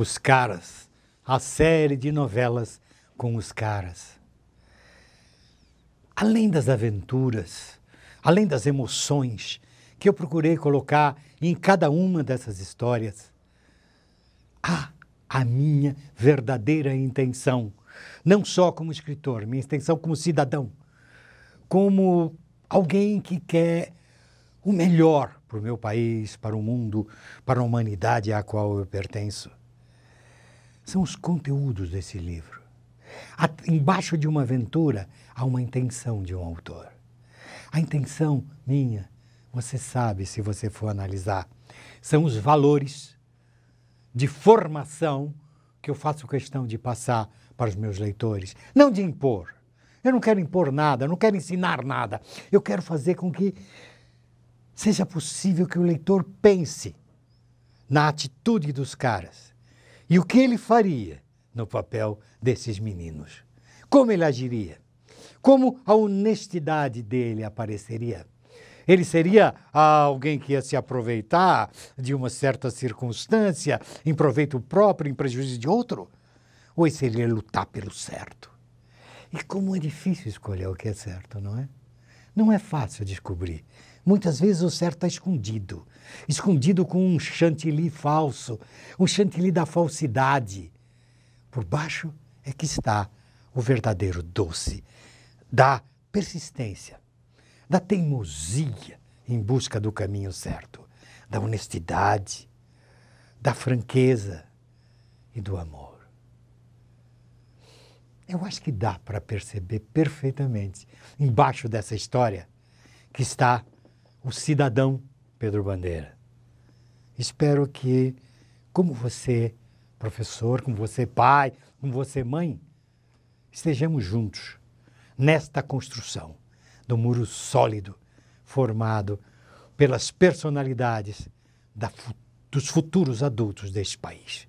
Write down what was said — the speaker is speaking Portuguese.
Os Caras, a série de novelas com os caras. Além das aventuras, além das emoções que eu procurei colocar em cada uma dessas histórias, há a minha verdadeira intenção, não só como escritor, minha intenção como cidadão, como alguém que quer o melhor para o meu país, para o mundo, para a humanidade à qual eu pertenço são os conteúdos desse livro. A, embaixo de uma aventura há uma intenção de um autor. A intenção minha, você sabe se você for analisar, são os valores de formação que eu faço questão de passar para os meus leitores, não de impor. Eu não quero impor nada, não quero ensinar nada. Eu quero fazer com que seja possível que o leitor pense na atitude dos caras. E o que ele faria no papel desses meninos? Como ele agiria? Como a honestidade dele apareceria? Ele seria alguém que ia se aproveitar de uma certa circunstância, em proveito próprio, em prejuízo de outro? Ou ele seria lutar pelo certo? E como é difícil escolher o que é certo, não é? Não é fácil descobrir. Muitas vezes o certo está escondido escondido com um chantilly falso, um chantilly da falsidade. Por baixo é que está o verdadeiro doce da persistência, da teimosia em busca do caminho certo, da honestidade, da franqueza e do amor. Eu acho que dá para perceber perfeitamente, embaixo dessa história, que está o cidadão Pedro Bandeira. Espero que, como você, professor, como você, pai, como você, mãe, estejamos juntos nesta construção do muro sólido formado pelas personalidades da, dos futuros adultos deste país.